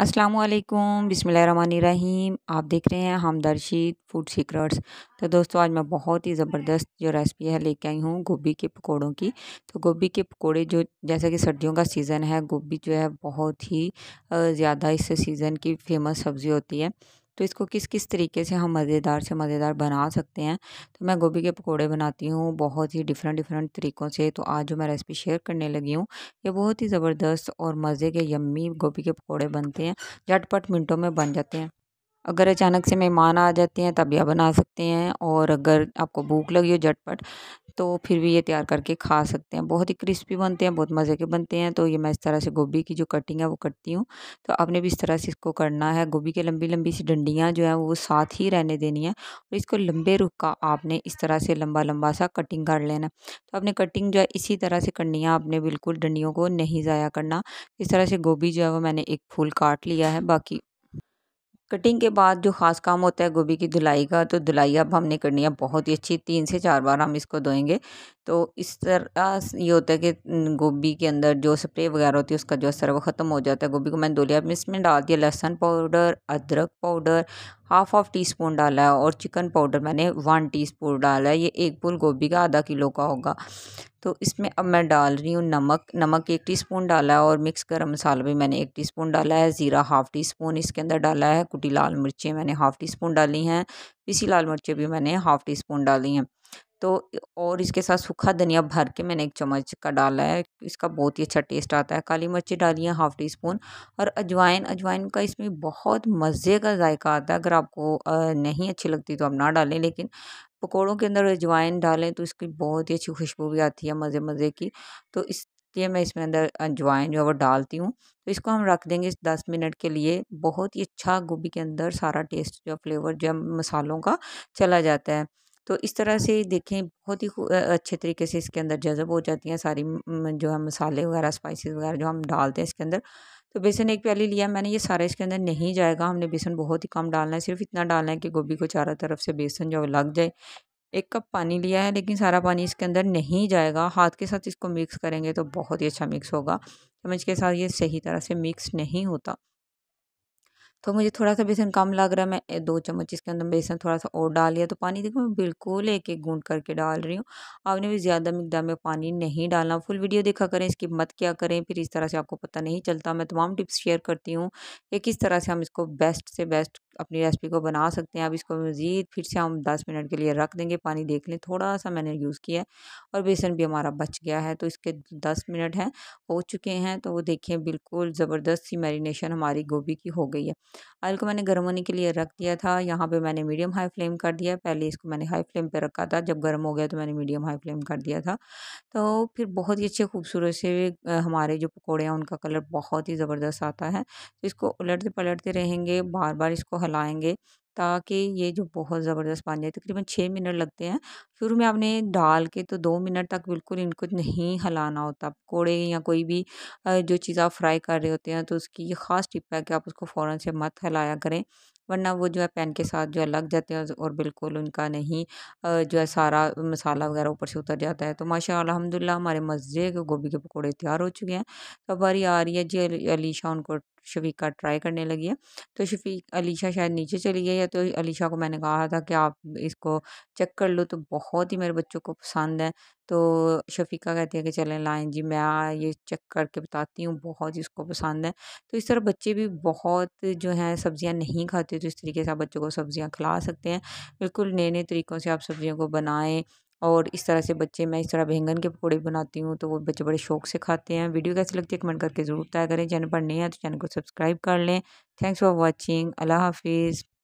असलम बिसमीम आप देख रहे हैं हमदर्शीद फूड सीक्रेट्स तो दोस्तों आज मैं बहुत ही ज़बरदस्त जो रेसिपी है लेके आई हूँ गोभी के पकोड़ों की तो गोभी के पकोड़े जो जैसा कि सर्दियों का सीज़न है गोभी जो है बहुत ही ज़्यादा इस सीज़न की फेमस सब्ज़ी होती है तो इसको किस किस तरीके से हम मज़ेदार से मज़ेदार बना सकते हैं तो मैं गोभी के पकौड़े बनाती हूँ बहुत ही डिफरेंट डिफरेंट तरीक़ों से तो आज जो मैं रेसिपी शेयर करने लगी हूँ ये बहुत ही ज़बरदस्त और मज़े के यम्मी गोभी के पकौड़े बनते हैं झटपट मिनटों में बन जाते हैं अगर अचानक से मेहमान आ जाते हैं तब यह बना सकते हैं और अगर आपको भूख लगी हो झटपट तो फिर भी ये तैयार करके खा सकते हैं बहुत ही क्रिस्पी बनते हैं बहुत मज़े के बनते हैं तो ये मैं इस तरह से गोभी की जो कटिंग है वो कटती हूँ तो आपने भी इस तरह से इसको करना है गोभी की लंबी लंबी सी डंडियाँ जो हैं वो साथ ही रहने देनी है और इसको लंबे रुख का आपने इस तरह से लंबा लंबा सा कटिंग कर लेना तो आपने कटिंग जो है इसी तरह से करनी है आपने बिल्कुल डंडियों को नहीं ज़ाया करना इस तरह से गोभी जो है वो मैंने एक फूल काट लिया है बाकी कटिंग के बाद जो ख़ास काम होता है गोभी की धुलाई का तो धुलाई अब हमने करनी है बहुत ही अच्छी तीन से चार बार हम इसको धोएंगे तो इस तरह ये होता है कि गोभी के अंदर जो स्प्रे वगैरह होती है उसका जो असर वो ख़त्म हो जाता है गोभी को मैंने धो लिया अब इसमें डाल दिया लहसुन पाउडर अदरक powder half half teaspoon डाला है और चिकन पाउडर मैंने वन टी स्पून डाला है ये एक फूल गोभी का आधा किलो का होगा तो इसमें अब मैं डाल रही हूँ नमक नमक एक टीस्पून डाला है और मिक्स गर्म मसाला भी मैंने एक टीस्पून डाला है ज़ीरा हाफ़ टी स्पून इसके अंदर डाला है कुटी लाल मिर्चें मैंने हाफ़ टी स्पून डाली हैं पीसी लाल मिर्चें भी मैंने हाफ़ टी स्पून डाली हैं तो और इसके साथ सूखा धनिया भर के मैंने एक चम्मच का डाला है इसका बहुत ही अच्छा टेस्ट आता है काली मिर्ची डाली है हाफ़ टी स्पून और अजवाइन अजवाइन का इसमें बहुत मज़े का जायका आता है अगर आपको नहीं अच्छी लगती तो आप ना डालें लेकिन पकौड़ों के अंदर अजवाइन डालें तो इसकी बहुत ही अच्छी खुशबू भी आती है मज़े मज़े की तो इस इसलिए मैं इसमें अंदर अजवाइन जो है वो डालती हूँ तो इसको हम रख देंगे दस मिनट के लिए बहुत ही अच्छा गोभी के अंदर सारा टेस्ट जो फ्लेवर जो मसालों का चला जाता है तो इस तरह से देखें बहुत ही अच्छे तरीके से इसके अंदर जज़ब हो जाती हैं सारी जो है मसाले वगैरह स्पाइसेस वगैरह जो हम डालते हैं इसके अंदर तो बेसन एक प्याली लिया मैंने ये सारा इसके अंदर नहीं जाएगा हमने बेसन बहुत ही कम डालना है सिर्फ इतना डालना है कि गोभी को चारों तरफ से बेसन जो लग जाए एक कप पानी लिया है लेकिन सारा पानी इसके अंदर नहीं जाएगा हाथ के साथ इसको मिक्स करेंगे तो बहुत ही अच्छा मिक्स होगा चम्मच के साथ ये सही तरह से मिक्स नहीं होता तो मुझे थोड़ा सा बेसन कम लग रहा है मैं दो चम्मच इसके अंदर बेसन थोड़ा सा और डाल लिया तो पानी देखो मैं बिल्कुल एक एक गूंद करके डाल रही हूँ आपने भी ज़्यादा मकदार में पानी नहीं डालना फुल वीडियो देखा करें इसकी मत क्या करें फिर इस तरह से आपको पता नहीं चलता मैं तमाम टिप्स शेयर करती हूँ कि किस तरह से हम इसको बेस्ट से बेस्ट अपनी रेसिपी को बना सकते हैं अब इसको मज़ीद फिर से हम दस मिनट के लिए रख देंगे पानी देख लें थोड़ा सा मैंने यूज़ किया और बेसन भी हमारा बच गया है तो इसके दस मिनट हैं हो चुके हैं तो वो देखें बिल्कुल ज़बरदस्त सी मैरिनेशन हमारी गोभी की हो गई है आयल को मैंने गर्म होने के लिए रख दिया था यहाँ पे मैंने मीडियम हाई फ्लेम कर दिया पहले इसको मैंने हाई फ्लेम पे रखा था जब गर्म हो गया तो मैंने मीडियम हाई फ्लेम कर दिया था तो फिर बहुत ही अच्छे खूबसूरत से हमारे जो पकौड़े हैं उनका कलर बहुत ही ज़बरदस्त आता है तो इसको उलटते पलटते रहेंगे बार बार इसको हिलाएँगे ताकि ये जो बहुत ज़बरदस्त पानी है तकरीबन छः मिनट लगते हैं शुरू में आपने डाल के तो दो मिनट तक बिल्कुल इनको नहीं हलाना होता पकौड़े या कोई भी जो चीज़ आप फ्राई कर रहे होते हैं तो उसकी ये ख़ास टिप है कि आप उसको फ़ौर से मत हलाया करें वरना वो जो है पैन के साथ जो है लग जाते हैं और बिल्कुल उनका नहीं जो है सारा मसाला वगैरह ऊपर से उतर जाता है तो माशा अलहमदिल्ला हमारे मज़े के गोभी के पकौड़े तैयार हो चुके हैं तो बारी आ रही है जी अलीशा उनको शफीका ट्राई करने लगी है तो शफीक अलीशा शायद नीचे चली गई है तो अलीशा को मैंने कहा था कि आप इसको चेक कर लो तो बहुत ही मेरे बच्चों को पसंद है तो शफीका कहती है कि चलें लाइन जी मैं ये चेक करके बताती हूँ बहुत ही इसको पसंद है तो इस तरह बच्चे भी बहुत जो हैं सब्ज़ियाँ नहीं खाते तो इस तरीके से आप बच्चों को सब्ज़ियाँ खिला सकते हैं बिल्कुल नए नए तरीक़ों से आप सब्ज़ियों को बनाएँ और इस तरह से बच्चे मैं इस तरह बैंगन के पकौड़े बनाती हूँ तो वो बच्चे बड़े शौक से खाते हैं वीडियो कैसी लगती है कमेंट करके ज़रूर तय करें चैनल पर नहीं है तो चैनल को सब्सक्राइब कर लें थैंक्स फॉर वॉचिंग अल्लाह हाफिज़